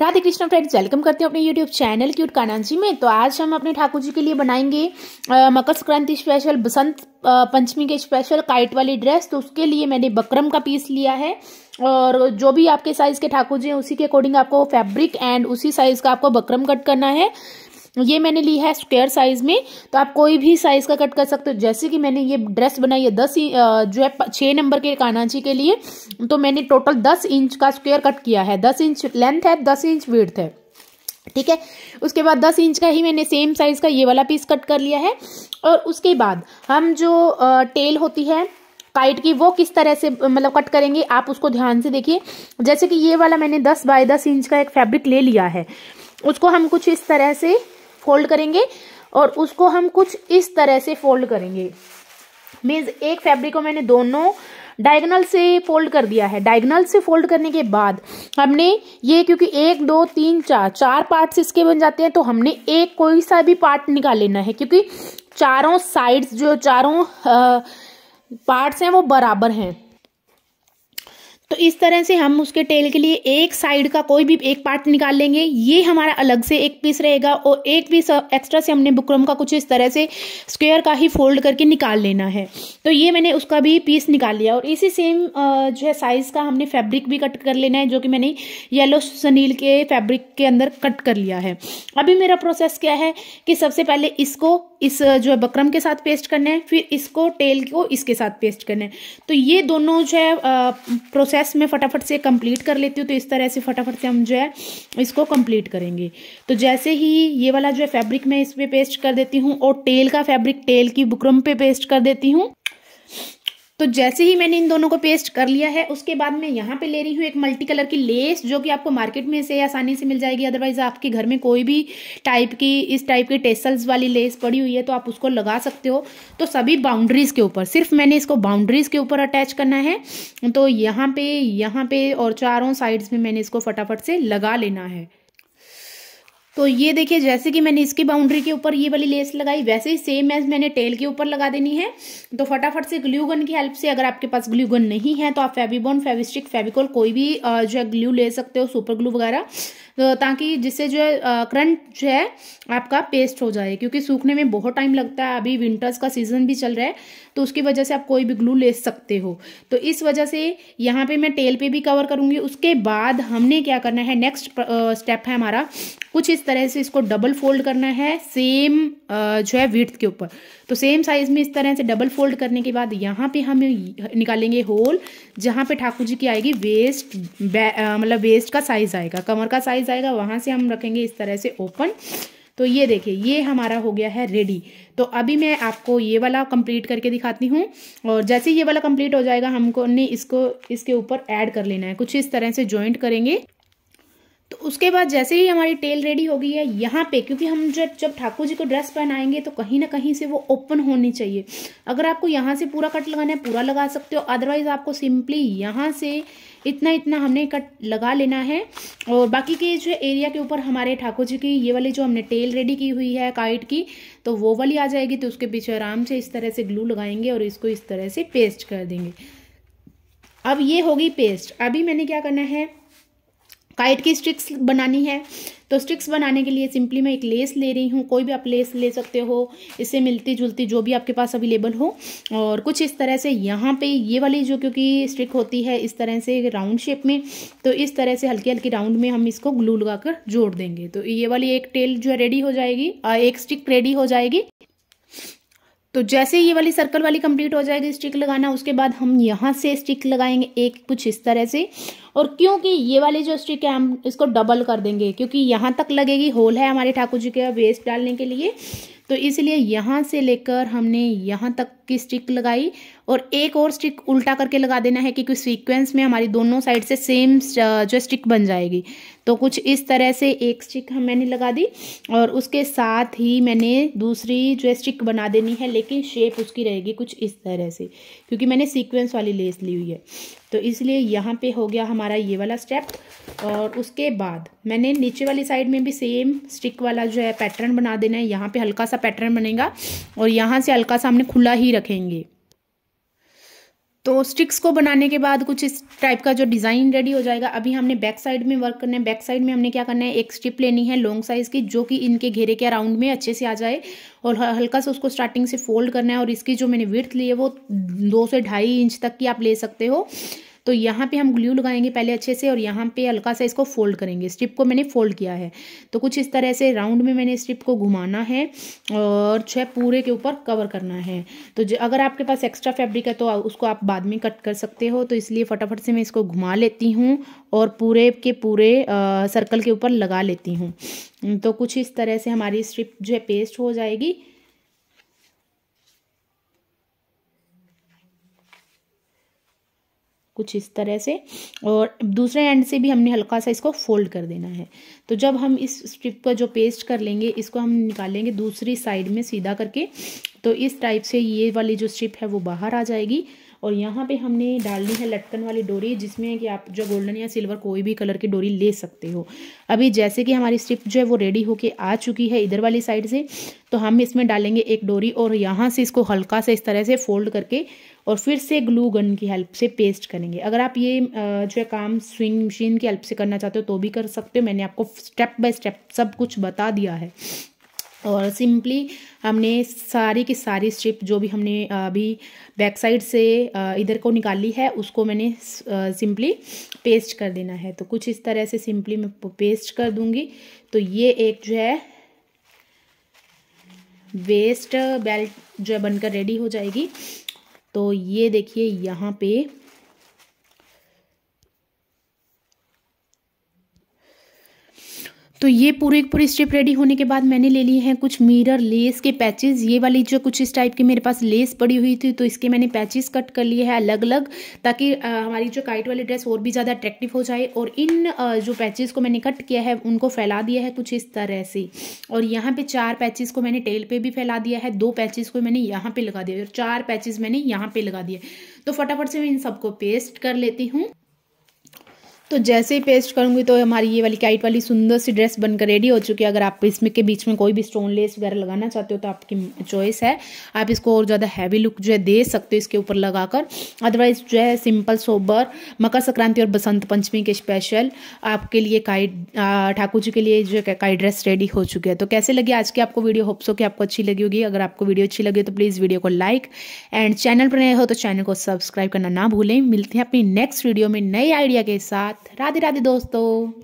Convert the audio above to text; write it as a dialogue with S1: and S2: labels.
S1: Radhe Krishna friends welcome करते हैं अपने यूट्यूब चैनल क्यूट कानांची में तो आज हम अपने ठाकुर जी के लिए बनाएंगे मकर संक्रांति स्पेशल बसंत पंचमी के स्पेशल काइट वाली ड्रेस तो उसके लिए मैंने बकरम का पीस लिया है और जो भी आपके साइज़ के ठाकुर जी हैं उसी के अकॉर्डिंग आपको फैब्रिक एंड उसी साइज़ का आपको बकरम कट करना है ये मैंने ली है स्क्वेयर साइज में तो आप कोई भी साइज का कट कर सकते हो जैसे कि मैंने ये ड्रेस बनाई है दस जो है छः नंबर के कानाची के लिए तो मैंने टोटल दस इंच का स्क्वेयर कट किया है दस इंच लेंथ है दस इंच वेड़ है ठीक है उसके बाद दस इंच का ही मैंने सेम साइज़ का ये वाला पीस कट कर लिया है और उसके बाद हम जो टेल होती है काइट की वो किस तरह से मतलब कट करेंगे आप उसको ध्यान से देखिए जैसे कि ये वाला मैंने दस बाय दस इंच का एक फैब्रिक ले लिया है उसको हम कुछ इस तरह से फोल्ड करेंगे और उसको हम कुछ इस तरह से फोल्ड करेंगे मीन्स एक फैब्रिक को मैंने दोनों डायगनल से फोल्ड कर दिया है डायगनल से फोल्ड करने के बाद हमने ये क्योंकि एक दो तीन चार चार पार्ट्स इसके बन जाते हैं तो हमने एक कोई सा भी पार्ट निकाल लेना है क्योंकि चारों साइड्स जो चारों पार्ट्स हैं वो बराबर हैं तो इस तरह से हम उसके टेल के लिए एक साइड का कोई भी एक पार्ट निकाल लेंगे ये हमारा अलग से एक पीस रहेगा और एक पीस एक्स्ट्रा से हमने बुकरम का कुछ इस तरह से स्क्वेयर का ही फोल्ड करके निकाल लेना है तो ये मैंने उसका भी पीस निकाल लिया और इसी सेम जो है साइज़ का हमने फैब्रिक भी कट कर लेना है जो कि मैंने येलो सनील के फैब्रिक के अंदर कट कर लिया है अभी मेरा प्रोसेस क्या है कि सबसे पहले इसको इस जो है बकरम के साथ पेस्ट करना है फिर इसको टेल को इसके साथ पेस्ट करना है तो ये दोनों जो है प्रोसेस में फटाफट से कंप्लीट कर लेती हूँ तो इस तरह से फटाफट से हम जो है इसको कंप्लीट करेंगे तो जैसे ही ये वाला जो है फैब्रिक मैं इस पर पे पेस्ट कर देती हूँ और टेल का फैब्रिक टेल की बकरम पे पेस्ट कर देती हूँ तो जैसे ही मैंने इन दोनों को पेस्ट कर लिया है उसके बाद मैं यहाँ पे ले रही हूँ एक मल्टी कलर की लेस जो कि आपको मार्केट में से आसानी से मिल जाएगी अदरवाइज आपके घर में कोई भी टाइप की इस टाइप के टेसल्स वाली लेस पड़ी हुई है तो आप उसको लगा सकते हो तो सभी बाउंड्रीज के ऊपर सिर्फ मैंने इसको बाउंड्रीज के ऊपर अटैच करना है तो यहाँ पे यहाँ पे और चारों साइड्स में मैंने इसको फटाफट से लगा लेना है तो ये देखिए जैसे कि मैंने इसकी बाउंड्री के ऊपर ये वाली लेस लगाई वैसे ही सेम एज मैंने टेल के ऊपर लगा देनी है तो फटाफट से ग्लूगन गन की हेल्प से अगर आपके पास ग्लू गन नहीं है तो आप फेविबोन फेविस्टिक फेविकोल कोई भी जो है ग्लू ले सकते हो सुपर ग्लू वगैरह तो ताकि जिससे जो है करंट जो है आपका पेस्ट हो जाए क्योंकि सूखने में बहुत टाइम लगता है अभी विंटर्स का सीजन भी चल रहा है तो उसकी वजह से आप कोई भी ग्लू ले सकते हो तो इस वजह से यहाँ पे मैं टेल पे भी कवर करूँगी उसके बाद हमने क्या करना है नेक्स्ट स्टेप है हमारा कुछ इस तरह से इसको डबल फोल्ड करना है सेम जो है विथ के ऊपर तो सेम साइज में इस तरह से डबल फोल्ड करने के बाद यहाँ पे हम निकालेंगे होल जहाँ पे ठाकुर जी की आएगी वेस्ट मतलब वेस्ट का साइज आएगा कमर का साइज आएगा वहाँ से हम रखेंगे इस तरह से ओपन तो ये देखिए ये हमारा हो गया है रेडी तो अभी मैं आपको ये वाला कंप्लीट करके दिखाती हूँ और जैसे ये वाला कंप्लीट हो जाएगा हमको ने इसको इसके ऊपर ऐड कर लेना है कुछ इस तरह से ज्वाइंट करेंगे तो उसके बाद जैसे ही हमारी टेल रेडी हो गई है यहाँ पे क्योंकि हम जब जब ठाकुर जी को ड्रेस पहनाएंगे तो कहीं ना कहीं से वो ओपन होनी चाहिए अगर आपको यहाँ से पूरा कट लगाना है पूरा लगा सकते हो अदरवाइज आपको सिंपली यहाँ से इतना इतना हमने कट लगा लेना है और बाकी के जो एरिया के ऊपर हमारे ठाकुर जी की ये वाली जो हमने टेल रेडी की हुई है काइट की तो वो वाली आ जाएगी तो उसके पीछे आराम से इस तरह से ग्लू लगाएंगे और इसको इस तरह से पेस्ट कर देंगे अब ये होगी पेस्ट अभी मैंने क्या करना है काइट की स्ट्रिक्स बनानी है तो स्ट्रिक्स बनाने के लिए सिंपली मैं एक लेस ले रही हूँ कोई भी आप लेस ले सकते हो इससे मिलती जुलती जो भी आपके पास अवेलेबल हो और कुछ इस तरह से यहाँ पे ये वाली जो क्योंकि स्ट्रिक होती है इस तरह से राउंड शेप में तो इस तरह से हल्की हल्की राउंड में हम इसको ग्लू कर जोड़ देंगे तो ये वाली एक टेल जो है रेडी हो जाएगी एक स्टिक रेडी हो जाएगी तो जैसे ये वाली सर्कल वाली कंप्लीट हो जाएगी स्टिक लगाना उसके बाद हम यहाँ से स्टिक लगाएंगे एक कुछ इस तरह से और क्योंकि ये वाली जो स्टिक है हम इसको डबल कर देंगे क्योंकि यहाँ तक लगेगी होल है हमारे ठाकुर जी के वेस्ट डालने के लिए तो इसलिए यहाँ से लेकर हमने यहाँ तक की स्टिक लगाई और एक और स्टिक उल्टा करके लगा देना है क्योंकि सीक्वेंस में हमारी दोनों साइड से सेम जो स्टिक बन जाएगी तो कुछ इस तरह से एक स्टिक हम मैंने लगा दी और उसके साथ ही मैंने दूसरी जो है स्टिक बना देनी है लेकिन शेप उसकी रहेगी कुछ इस तरह से क्योंकि मैंने सीक्वेंस वाली लेस ली हुई है तो इसलिए यहाँ पे हो गया हमारा ये वाला स्टेप और उसके बाद मैंने नीचे वाली साइड में भी सेम स्टिक वाला जो है पैटर्न बना देना है यहाँ पर हल्का सा पैटर्न बनेगा और यहाँ से हल्का सा हमने खुला ही रखेंगे तो स्टिक्स को बनाने के बाद कुछ इस टाइप का जो डिज़ाइन रेडी हो जाएगा अभी हमने बैक साइड में वर्क करना है बैक साइड में हमने क्या करना है एक स्टिप लेनी है लॉन्ग साइज़ की जो कि इनके घेरे के अराउंड में अच्छे से आ जाए और हल्का सा उसको स्टार्टिंग से फोल्ड करना है और इसकी जो मैंने विर्थ ली है वो दो से ढाई इंच तक की आप ले सकते हो तो यहाँ पे हम ग्लू लगाएंगे पहले अच्छे से और यहाँ पे हल्का सा इसको फोल्ड करेंगे स्ट्रिप को मैंने फोल्ड किया है तो कुछ इस तरह से राउंड में मैंने स्ट्रिप को घुमाना है और छः पूरे के ऊपर कवर करना है तो अगर आपके पास एक्स्ट्रा फैब्रिक है तो उसको आप बाद में कट कर सकते हो तो इसलिए फटाफट से मैं इसको घुमा लेती हूँ और पूरे के पूरे सर्कल के ऊपर लगा लेती हूँ तो कुछ इस तरह से हमारी स्ट्रिप जो है पेस्ट हो जाएगी कुछ इस तरह से और दूसरे एंड से भी हमने हल्का सा इसको फोल्ड कर देना है तो जब हम इस स्ट्रिप पर जो पेस्ट कर लेंगे इसको हम निकालेंगे दूसरी साइड में सीधा करके तो इस टाइप से ये वाली जो स्ट्रिप है वो बाहर आ जाएगी और यहाँ पे हमने डालनी है लटकन वाली डोरी जिसमें कि आप जो गोल्डन या सिल्वर कोई भी कलर की डोरी ले सकते हो अभी जैसे कि हमारी स्ट्रिप जो है वो रेडी होके आ चुकी है इधर वाली साइड से तो हम इसमें डालेंगे एक डोरी और यहाँ से इसको हल्का से इस तरह से फोल्ड करके और फिर से ग्लू गन की हेल्प से पेस्ट करेंगे अगर आप ये जो है काम स्विंग मशीन की हेल्प से करना चाहते हो तो भी कर सकते हो मैंने आपको स्टेप बाय स्टेप सब कुछ बता दिया है और सिंपली हमने सारी की सारी स्ट्रिप जो भी हमने अभी बैक साइड से इधर को निकाली है उसको मैंने सिंपली पेस्ट कर देना है तो कुछ इस तरह से सिंपली मैं पेस्ट कर दूंगी तो ये एक जो है वेस्ट बेल्ट जो है बनकर रेडी हो जाएगी तो ये देखिए यहाँ पे तो ये एक पूरी स्टेप रेडी होने के बाद मैंने ले लिए हैं कुछ मिरर लेस के पैचेस ये वाली जो कुछ इस टाइप के मेरे पास लेस पड़ी हुई थी तो इसके मैंने पैचेस कट कर लिए हैं अलग अलग ताकि आ, हमारी जो काइट वाली ड्रेस और भी ज़्यादा अट्रैक्टिव हो जाए और इन आ, जो पैचेस को मैंने कट किया है उनको फैला दिया है कुछ इस तरह से और यहाँ पर चार पैचेस को मैंने टेल पर भी फैला दिया है दो पैचेस को मैंने यहाँ पर लगा दिया और चार पैचेज मैंने यहाँ पर लगा दिया तो फटाफट से मैं इन सबको पेस्ट कर लेती हूँ तो जैसे ही पेस्ट करूँगी तो हमारी ये वाली काइट वाली सुंदर सी ड्रेस बनकर रेडी हो चुकी है अगर आप इसमें के बीच में कोई भी स्टोन लेस वगैरह लगाना चाहते हो तो आपकी चॉइस है आप इसको और ज़्यादा हैवी लुक जो है दे सकते हो इसके ऊपर लगाकर अदरवाइज जो है सिंपल सोबर मकर संक्रांति और बसंत पंचमी के स्पेशल आपके लिए काइट ठाकुर जी के लिए जो है काइट ड्रेस रेडी हो चुकी है तो कैसे लगी आज की आपको वीडियो होप्सो की आपको अच्छी लगी होगी अगर आपको वीडियो अच्छी लगी तो प्लीज़ वीडियो को लाइक एंड चैनल पर नए हो तो चैनल को सब्सक्राइब करना ना भूलें मिलते हैं अपनी नेक्स्ट वीडियो में नए आइडिया के साथ साथ राधे राधे दोस्तों